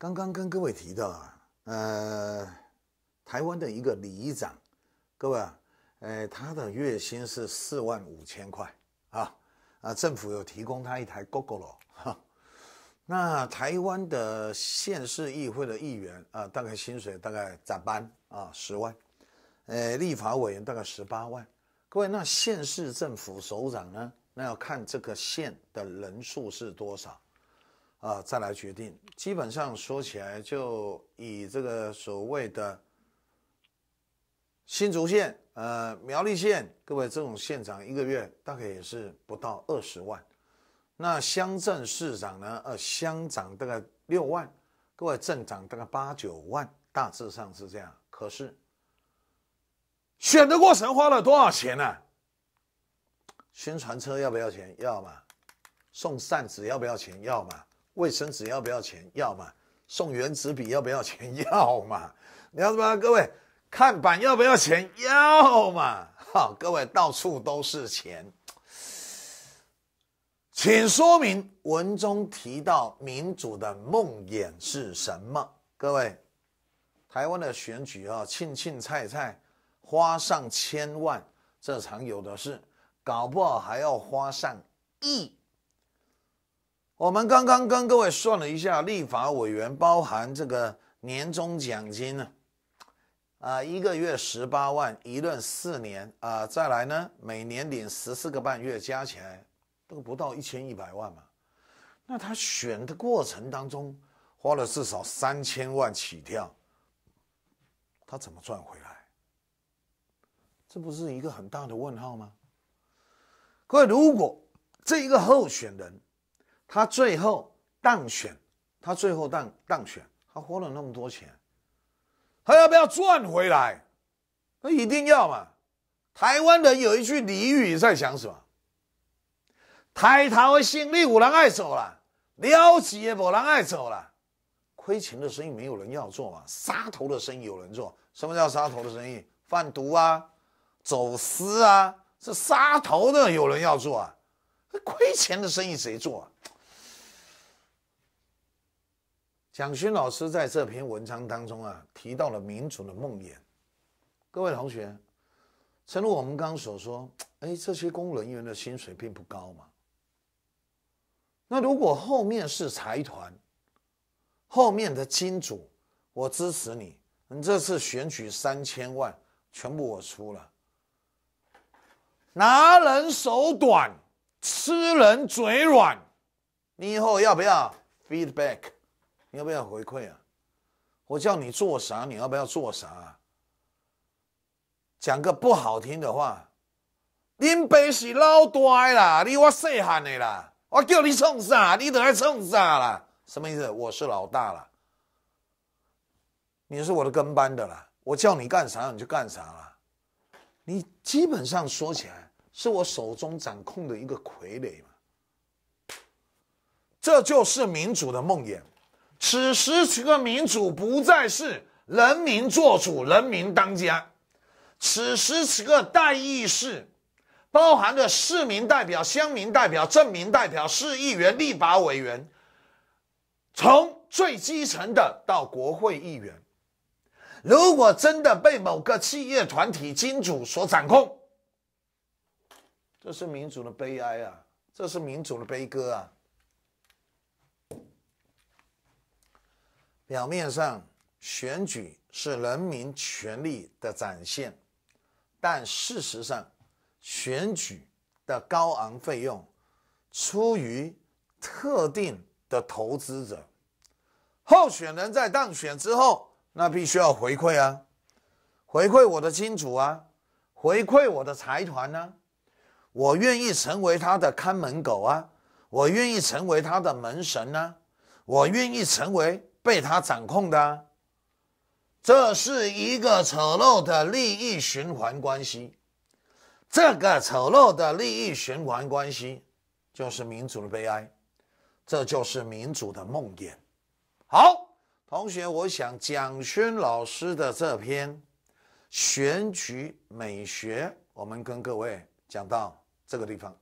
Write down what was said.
刚刚跟各位提到啊，呃，台湾的一个里长，各位，啊，呃，他的月薪是四万五千块啊啊，政府有提供他一台 Google。那台湾的县市议会的议员啊，大概薪水大概咋办啊？十万，呃，立法委员大概十八万。各位，那县市政府首长呢？那要看这个县的人数是多少。啊，再来决定。基本上说起来，就以这个所谓的新竹县、呃苗栗县，各位这种县长一个月大概也是不到二十万。那乡镇市长呢？呃，乡长大概六万，各位镇长大概八九万，大致上是这样。可是，选的过程花了多少钱呢？宣传车要不要钱？要嘛。送扇子要不要钱？要嘛。卫生纸要不要钱？要嘛。送原子笔要不要钱？要嘛。你要什么？各位，看板要不要钱？要嘛。好，各位，到处都是钱。请说明文中提到民主的梦魇是什么？各位，台湾的选举啊，庆庆菜菜，花上千万，这常有的事，搞不好还要花上亿。我们刚刚跟各位算了一下，立法委员包含这个年终奖金呢，啊，一个月十八万，一任四年啊，再来呢，每年领十四个半月，加起来都不到一千一百万嘛。那他选的过程当中花了至少三千万起跳，他怎么赚回来？这不是一个很大的问号吗？各位，如果这一个候选人。他最后当选，他最后当当选，他花了那么多钱，他要不要赚回来？那一定要嘛！台湾人有一句俚语在讲什么？抬头薪利五郎爱走了，撩起烟五郎爱走了，亏钱的生意没有人要做嘛？杀头的生意有人做？什么叫杀头的生意？贩毒啊，走私啊，是杀头的有人要做啊？那亏钱的生意谁做？啊？蒋勋老师在这篇文章当中啊，提到了民主的梦魇。各位同学，正如我们刚刚所说，哎，这些公人员的薪水并不高嘛。那如果后面是财团，后面的金主，我支持你，你这次选举三千万，全部我出了。拿人手短，吃人嘴软，你以后要不要 feedback？你要不要回馈啊？我叫你做啥，你要不要做啥？讲个不好听的话，你爸是老大啦，你我细汉的啦，我叫你冲啥，你都爱冲啥啦？什么意思？我是老大啦，你是我的跟班的啦，我叫你干啥你就干啥啦。你基本上说起来，是我手中掌控的一个傀儡嘛。这就是民主的梦魇。此时此刻，民主不再是人民做主、人民当家。此时此刻，代议制包含着市民代表、乡民代表、镇民代表、市议员、立法委员，从最基层的到国会议员。如果真的被某个企业团体、金主所掌控，这是民主的悲哀啊！这是民主的悲歌啊！表面上，选举是人民权利的展现，但事实上，选举的高昂费用出于特定的投资者。候选人在当选之后，那必须要回馈啊，回馈我的金主啊，回馈我的财团呢。我愿意成为他的看门狗啊，我愿意成为他的门神呢，我愿意成为。被他掌控的，这是一个丑陋的利益循环关系。这个丑陋的利益循环关系，就是民主的悲哀，这就是民主的梦魇。好，同学，我想蒋勋老师的这篇《选举美学》，我们跟各位讲到这个地方。